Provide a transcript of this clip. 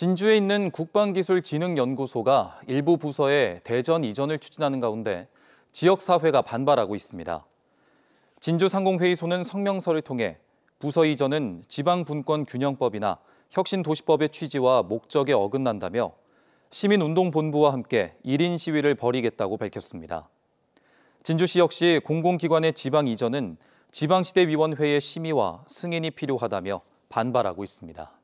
진주에 있는 국방기술진흥연구소가 일부 부서에 대전 이전을 추진하는 가운데 지역사회가 반발하고 있습니다. 진주상공회의소는 성명서를 통해 부서 이전은 지방분권균형법이나 혁신도시법의 취지와 목적에 어긋난다며 시민운동본부와 함께 1인 시위를 벌이겠다고 밝혔습니다. 진주시 역시 공공기관의 지방 이전은 지방시대위원회의 심의와 승인이 필요하다며 반발하고 있습니다.